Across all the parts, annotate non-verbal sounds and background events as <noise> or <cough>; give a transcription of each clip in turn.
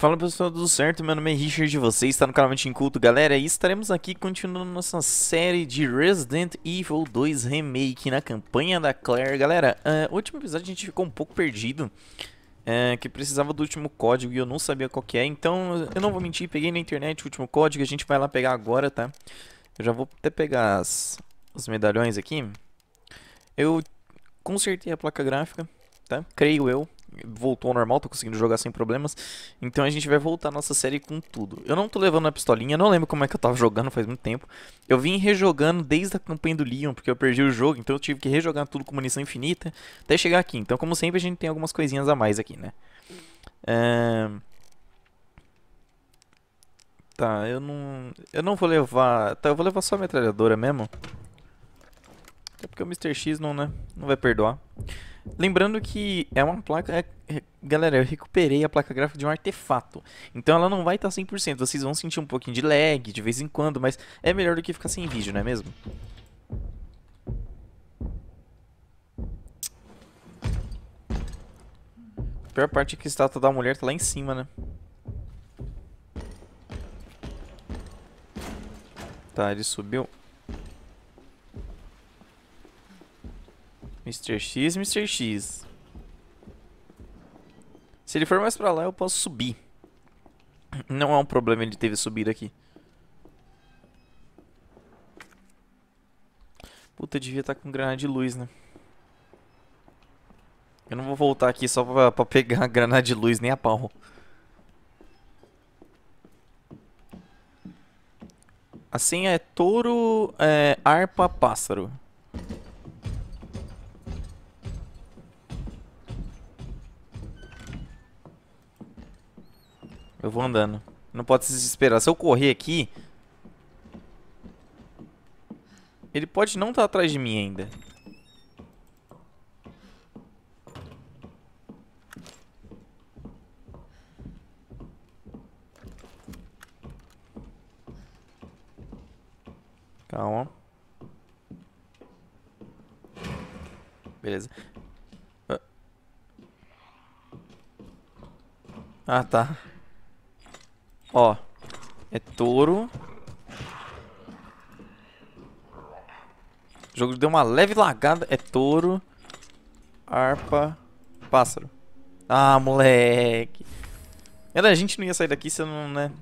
Fala pessoal, tudo certo? Meu nome é Richard e você está no canal Mente Inculto, galera, e estaremos aqui continuando nossa série de Resident Evil 2 Remake na campanha da Claire. Galera, uh, último episódio a gente ficou um pouco perdido, uh, que precisava do último código e eu não sabia qual que é, então eu não vou mentir, peguei na internet o último código, a gente vai lá pegar agora, tá? Eu já vou até pegar as, os medalhões aqui. Eu consertei a placa gráfica, tá? Creio eu, voltou ao normal, tô conseguindo jogar sem problemas. Então a gente vai voltar nossa série com tudo. Eu não tô levando a pistolinha, não lembro como é que eu tava jogando faz muito tempo. Eu vim rejogando desde a campanha do Leon, porque eu perdi o jogo, então eu tive que rejogar tudo com munição infinita até chegar aqui. Então, como sempre, a gente tem algumas coisinhas a mais aqui, né? É... Tá, eu não. Eu não vou levar. Tá, eu vou levar só a metralhadora mesmo. Até porque o Mr. X não, né? Não vai perdoar. Lembrando que é uma placa. É, é, galera, eu recuperei a placa gráfica de um artefato. Então ela não vai tá estar 100%. Vocês vão sentir um pouquinho de lag de vez em quando, mas é melhor do que ficar sem vídeo, não é mesmo? A pior parte é que a estátua da mulher tá lá em cima, né? Tá, ele subiu. Mr. X, Mr. X. Se ele for mais pra lá, eu posso subir. Não é um problema ele teve subido aqui. Puta, eu devia estar tá com granada de luz, né? Eu não vou voltar aqui só pra, pra pegar a granada de luz, nem a pau. A assim senha é touro, é, arpa, pássaro. Eu vou andando. Não pode se desesperar. Se eu correr aqui... Ele pode não estar tá atrás de mim ainda. Calma. Beleza. Ah, tá. Ó. É touro. O jogo deu uma leve lagada. É touro. Harpa. Pássaro. Ah, moleque. Era, a gente não ia sair daqui se eu não, né?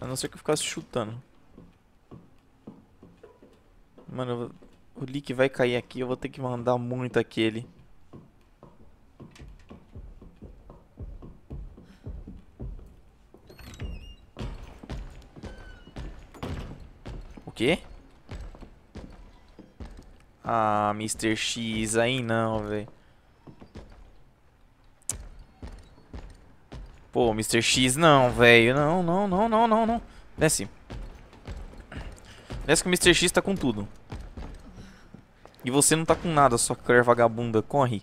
A não ser que eu ficasse chutando. Mano, o leak vai cair aqui. Eu vou ter que mandar muito aquele. O quê? Ah, Mr. X, aí não, velho. Pô, Mr. X não, velho. Não, não, não, não, não, não. Desce. Desce que o Mr. X tá com tudo. E você não tá com nada, sua cara vagabunda. Corre.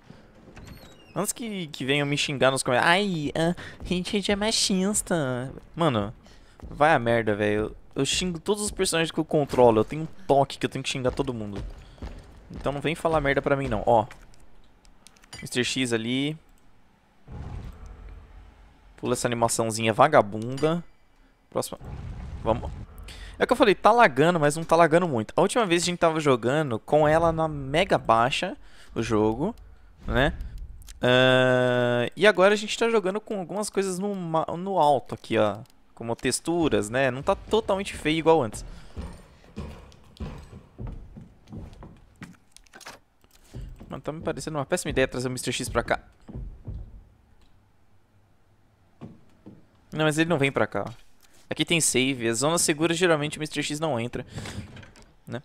Antes que, que venham me xingar nos comentários. Ai, ah, a gente é machista. Mano, vai a merda, velho eu xingo todos os personagens que eu controlo. Eu tenho um toque que eu tenho que xingar todo mundo. Então não vem falar merda pra mim, não. Ó. Mr. X ali. Pula essa animaçãozinha vagabunda. Próxima. Vamos. É o que eu falei, tá lagando, mas não tá lagando muito. A última vez a gente tava jogando com ela na mega baixa, o jogo, né? Uh, e agora a gente tá jogando com algumas coisas no, no alto aqui, ó como texturas, né? Não tá totalmente feio igual antes. Mano, tá me parecendo uma péssima ideia trazer o Mr. X pra cá. Não, mas ele não vem pra cá. Aqui tem save. As zonas seguras geralmente o Mr. X não entra. Né?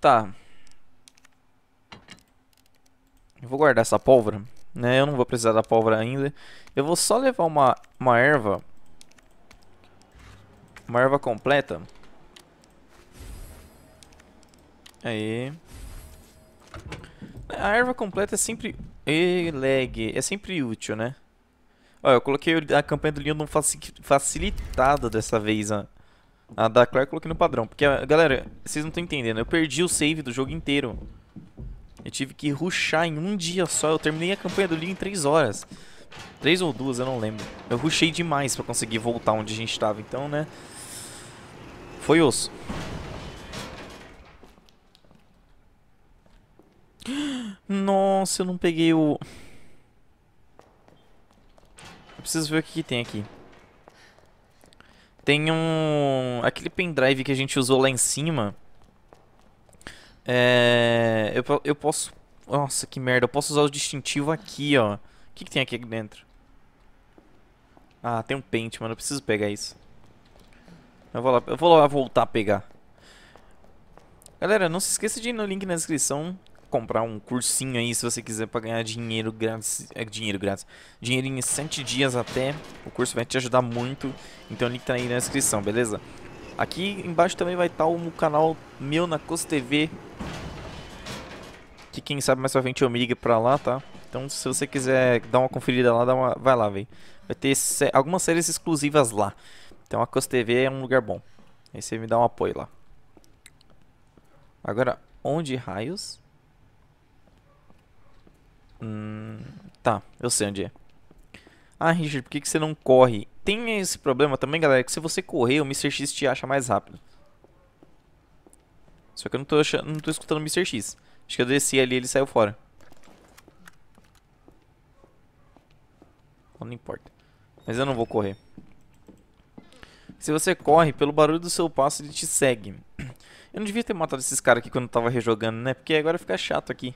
Tá. Eu vou guardar essa pólvora. Né? Eu não vou precisar da pólvora ainda. Eu vou só levar uma, uma erva uma erva completa. Aí. A erva completa é sempre... E lag. É sempre útil, né? Olha, eu coloquei a campanha do Lindon facilitada dessa vez, a... A da Claire eu coloquei no padrão. Porque, galera, vocês não estão entendendo. Eu perdi o save do jogo inteiro. Eu tive que ruxar em um dia só. Eu terminei a campanha do League em 3 horas. 3 ou 2, eu não lembro. Eu ruxei demais pra conseguir voltar onde a gente tava. Então, né... Foi osso. Nossa, eu não peguei o... Eu preciso ver o que, que tem aqui. Tem um... Aquele pendrive que a gente usou lá em cima. É... Eu, eu posso... Nossa, que merda. Eu posso usar o distintivo aqui, ó. O que, que tem aqui dentro? Ah, tem um pente, mano. Eu preciso pegar isso. Eu vou lá, eu vou lá voltar a pegar. Galera, não se esqueça de ir no link na descrição comprar um cursinho aí se você quiser para ganhar dinheiro grátis, é dinheiro grátis, dinheiro em 7 dias até. O curso vai te ajudar muito, então o link tá aí na descrição, beleza? Aqui embaixo também vai estar tá o canal meu na Costa TV, que quem sabe mais pra frente eu me pra lá, tá? Então se você quiser dar uma conferida lá, dá uma... vai lá, velho. Vai ter sé... algumas séries exclusivas lá. Então a CosTV é um lugar bom. Aí você me dá um apoio lá. Agora, onde raios? Hum, tá, eu sei onde é. Ah, Richard, por que, que você não corre? Tem esse problema também, galera, que se você correr, o Mr. X te acha mais rápido. Só que eu não tô, achando, não tô escutando o Mr. X. Acho que eu desci ali e ele saiu fora. Então não importa. Mas eu não vou correr. Se você corre, pelo barulho do seu passo, ele te segue. Eu não devia ter matado esses caras aqui quando eu tava rejogando, né? Porque agora fica chato aqui.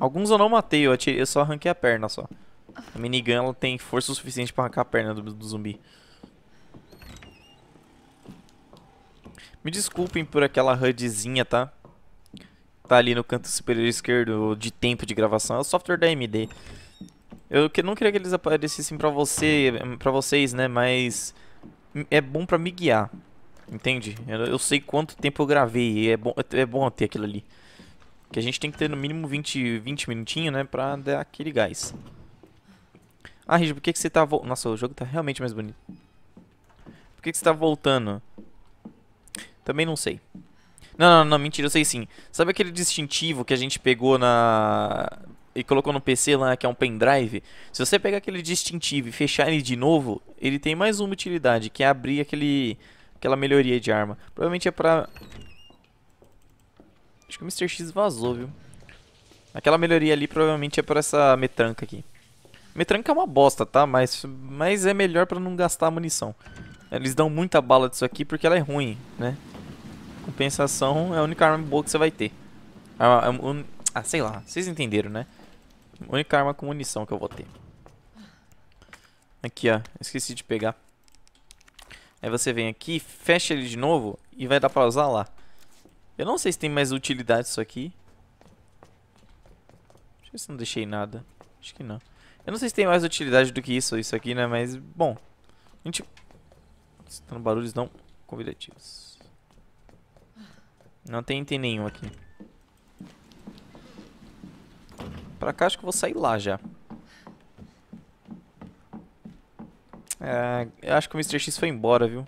Alguns eu não matei, eu, atirei, eu só arranquei a perna só. A minigun ela tem força o suficiente pra arrancar a perna do, do zumbi. Me desculpem por aquela HUDzinha, tá? Tá ali no canto superior esquerdo de tempo de gravação. É o software da AMD. Eu que não queria que eles aparecessem para você, eh, para vocês, né? Mas é bom para me guiar. Entende? Eu, eu, sei quanto tempo eu gravei e é bom, é bom ter aquilo ali. Que a gente tem que ter no mínimo 20, 20 minutinhos, né? Pra dar aquele gás. Ah, Rijo por que, que você tá voltando? Nossa, o jogo tá realmente mais bonito. Por que, que você tá voltando? Também não sei. Não, não, não, mentira, eu sei sim. Sabe aquele distintivo que a gente pegou na e colocou no PC lá, que é um pendrive, se você pegar aquele distintivo e fechar ele de novo, ele tem mais uma utilidade, que é abrir aquele, aquela melhoria de arma. Provavelmente é pra... Acho que o Mr. X vazou, viu? Aquela melhoria ali provavelmente é pra essa metranca aqui. Metranca é uma bosta, tá? Mas, mas é melhor pra não gastar munição. Eles dão muita bala disso aqui porque ela é ruim, né? Compensação é a única arma boa que você vai ter. Ah, é ah sei lá, vocês entenderam, né? única arma com munição que eu vou ter. Aqui, ó. Esqueci de pegar. Aí você vem aqui, fecha ele de novo e vai dar pra usar lá. Eu não sei se tem mais utilidade isso aqui. Deixa eu ver se não deixei nada. Acho que não. Eu não sei se tem mais utilidade do que isso, isso aqui, né? Mas, bom. A gente... Estão tá barulhos não convidativos. Não tem item nenhum aqui. Pra cá acho que vou sair lá já. É, eu acho que o Mr. X foi embora, viu?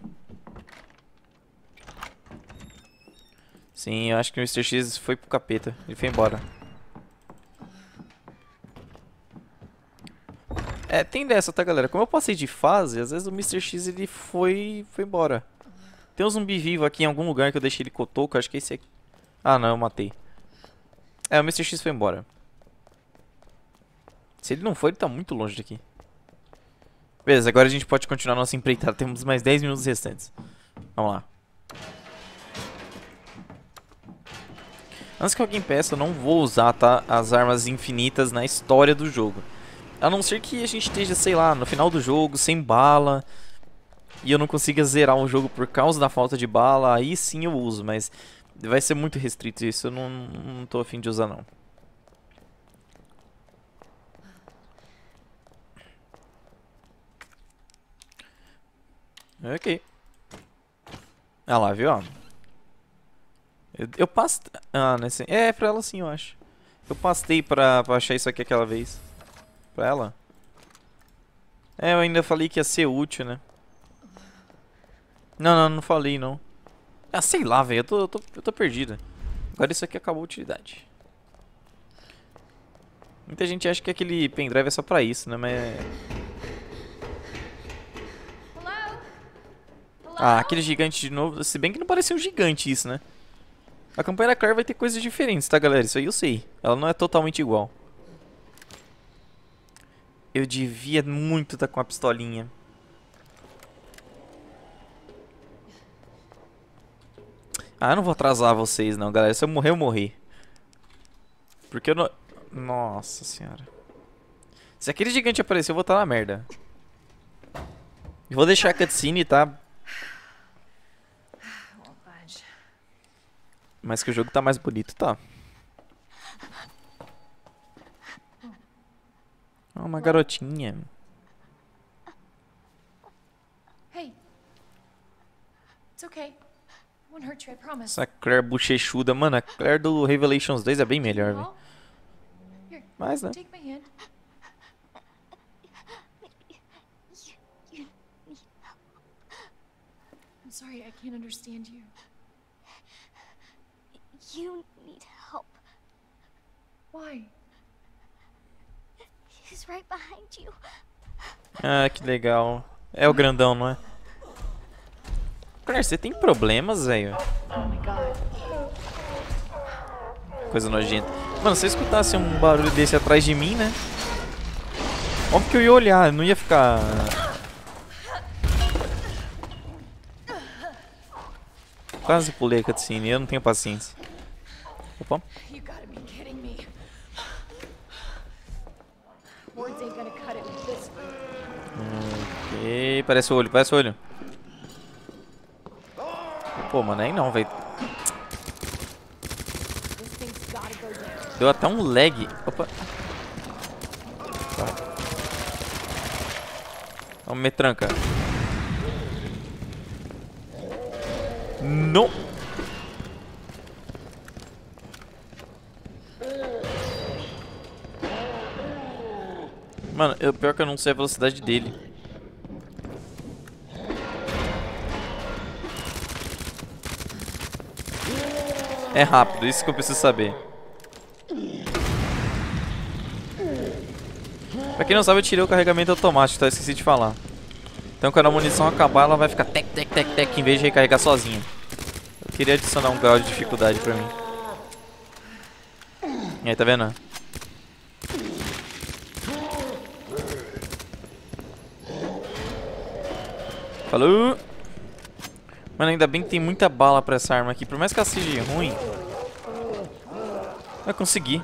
Sim, eu acho que o Mr. X foi pro capeta. Ele foi embora. É, tem dessa, tá, galera? Como eu passei de fase, às vezes o Mr. X ele foi, foi embora. Tem um zumbi vivo aqui em algum lugar que eu deixei ele cotoco. Acho que é esse aqui. Ah, não, eu matei. É, o Mr. X foi embora. Se ele não for, ele tá muito longe daqui. Beleza, agora a gente pode continuar nossa empreitada. Temos mais 10 minutos restantes. Vamos lá. Antes que alguém peça, eu não vou usar, tá? As armas infinitas na história do jogo. A não ser que a gente esteja, sei lá, no final do jogo, sem bala. E eu não consiga zerar um jogo por causa da falta de bala. Aí sim eu uso, mas vai ser muito restrito isso. Eu não, não tô afim de usar, não. Ok. Olha ah lá, viu? Eu, eu Ah, nesse... É, é pra ela sim, eu acho. Eu passei pra, pra achar isso aqui aquela vez. Pra ela. É, eu ainda falei que ia ser útil, né? Não, não, não falei, não. Ah, sei lá, velho. Eu tô, eu, tô, eu tô perdida. Agora isso aqui acabou a utilidade. Muita gente acha que aquele pendrive é só pra isso, né? Mas... É Ah, aquele gigante de novo. Se bem que não pareceu um gigante isso, né? A campanha da Claire vai ter coisas diferentes, tá, galera? Isso aí eu sei. Ela não é totalmente igual. Eu devia muito estar tá com a pistolinha. Ah, eu não vou atrasar vocês não, galera. Se eu morrer, eu morri. Porque eu não... Nossa senhora. Se aquele gigante aparecer, eu vou estar tá na merda. Eu vou deixar a cutscene, tá? Mas que o jogo tá mais bonito, tá. Oh, uma garotinha. Hey. It's okay. Won't hurt you, I promise. Essa Claire bochechuda, mano, a Claire do Revelations 2 é bem melhor, velho. Mas, né? Take my hand. I'm sorry, I can't understand you. You need help. Why? She's right behind you. Ah, que legal. É o grandão, não é? Claire, você tem problemas, velho? Coisa nojenta. Mano, se eu escutasse um barulho desse atrás de mim, né? Óbvio que eu ia olhar, não ia ficar... Quase pulei a cutscene, eu não tenho paciência. Opa. Ok, parece o olho, parece o olho. Pô, mano, aí não, velho. Deu até um lag. Opa. Calma. Vamos, metranca. Não. Mano, eu, pior que eu não sei a velocidade dele. É rápido, isso que eu preciso saber. Pra quem não sabe, eu tirei o carregamento automático, tá? Esqueci de falar. Então quando a munição acabar, ela vai ficar tec, tec, tec, tec, em vez de recarregar sozinha. Eu queria adicionar um grau de dificuldade pra mim. E aí, tá vendo? Falou! Mano, ainda bem que tem muita bala pra essa arma aqui. Por mais que ela seja ruim... vai conseguir.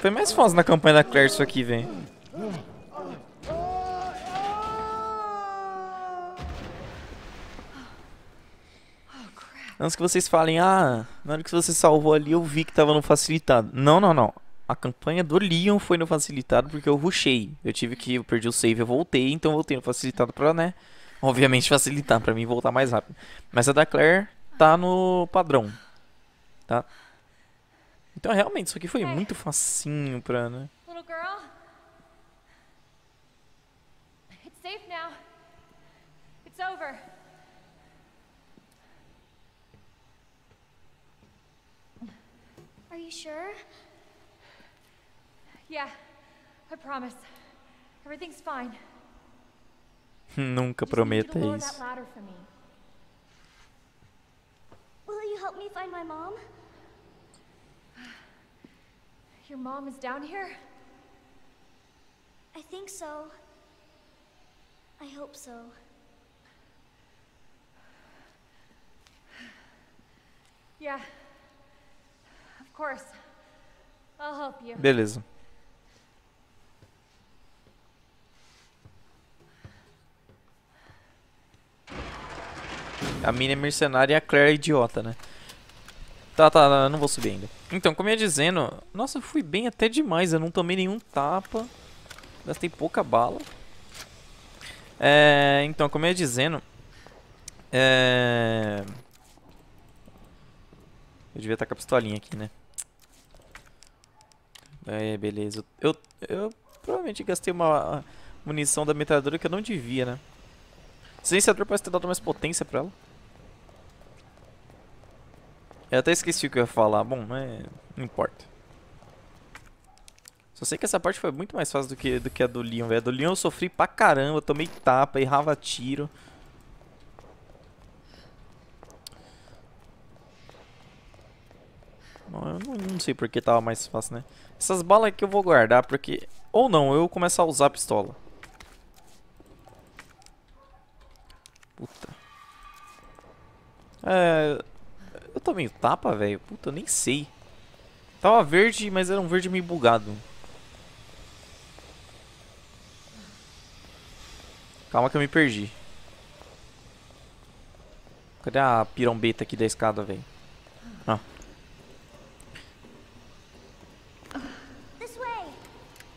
Foi mais fácil na campanha da Claire isso aqui, velho. Antes que vocês falem, ah, na hora que você salvou ali eu vi que tava no facilitado. Não, não, não. A campanha do Leon foi no facilitado porque eu rushei. Eu tive que, eu perdi o save, eu voltei, então voltei no facilitado pra, né? Obviamente <laughs> facilitar pra mim voltar mais rápido. Mas a da Claire tá no padrão, tá? Então realmente isso aqui foi é. muito facinho pra, né? Are you sure? Yeah, I promise. Everything's fine. Nunca prometa isso. Will you help me find my mom? Your mom is down here? I think so. I hope so. Yeah. Of course. I'll help you. Beleza. A Mina é mercenária e a Claire é idiota, né? Tá, tá, tá, eu não vou subir ainda. Então, como eu ia dizendo... Nossa, eu fui bem até demais. Eu não tomei nenhum tapa. Gastei pouca bala. É, então, como eu ia dizendo... É... Eu devia estar com a pistolinha aqui, né? É, beleza. Eu, eu provavelmente gastei uma munição da metralhadora que eu não devia, né? Silenciador parece ter dado mais potência pra ela. Eu até esqueci o que eu ia falar. Bom, é... não importa. Só sei que essa parte foi muito mais fácil do que, do que a do Leon, velho. A do Leon eu sofri pra caramba, tomei tapa, errava tiro. Bom, eu não, não sei porque tava mais fácil, né? Essas balas aqui eu vou guardar, porque... Ou não, eu começo a usar a pistola. Puta. É... Eu tomei o tapa, velho? Puta, eu nem sei. Tava verde, mas era um verde meio bugado. Calma que eu me perdi. Cadê a pirombeta aqui da escada, velho? Ah.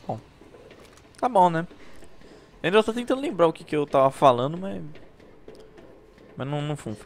Bom. Tá bom, né? Eu ainda tô tentando lembrar o que, que eu tava falando, mas... Mas não, não funfa.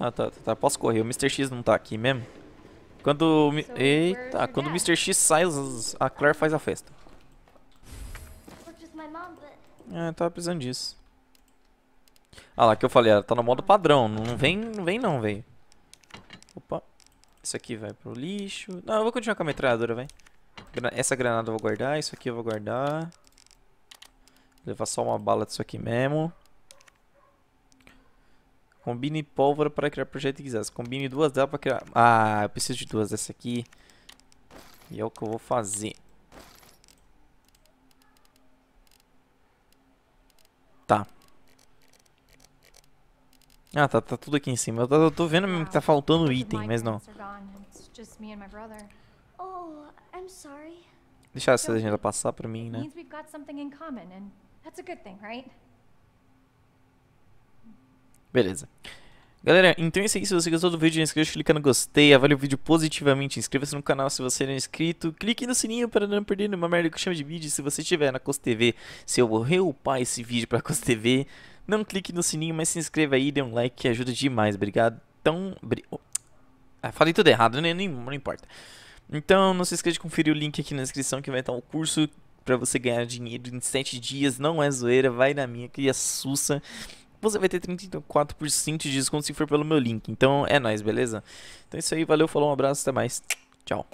Tá, tá, tá, tá, posso correr. O Mr. X não tá aqui mesmo. Quando... So, Eita, quando o Mr. X sai, a Claire faz a festa. É, eu tava precisando disso. Ah lá, que eu falei, ela tá no modo padrão. Não vem, não vem não, vem. Opa. Isso aqui vai pro lixo. Não, eu vou continuar com a metralhadora, vem. Essa granada eu vou guardar, isso aqui eu vou guardar. Vou levar só uma bala disso aqui mesmo. Combine pólvora para criar projéteis exatos. Combine duas dá para criar... Ah, eu preciso de duas dessa aqui. E é o que eu vou fazer. Tá. Ah, tá, tá tudo aqui em cima. Eu tô, eu tô vendo mesmo que tá faltando item, mas não. Oh, Deixar essa legenda passar pra mim, né? Beleza. Galera, então é isso aí. Se você gostou do vídeo, inscreva-se, clicar no gostei, avalie o vídeo positivamente, inscreva-se no canal se você não é inscrito, clique no sininho para não perder nenhuma merda que eu chamo de vídeo. Se você estiver na Cos TV, se eu reupar esse vídeo para a TV, não clique no sininho, mas se inscreva aí, dê um like que ajuda demais. Obrigado. Então, oh. ah, falei tudo errado, né? Nem, não importa. Então, não se esqueça de conferir o link aqui na descrição que vai estar o curso para você ganhar dinheiro em 7 dias. Não é zoeira, vai na minha que é você vai ter 34% de desconto se for pelo meu link. Então é nóis, beleza? Então é isso aí, valeu, falou, um abraço, até mais. Tchau.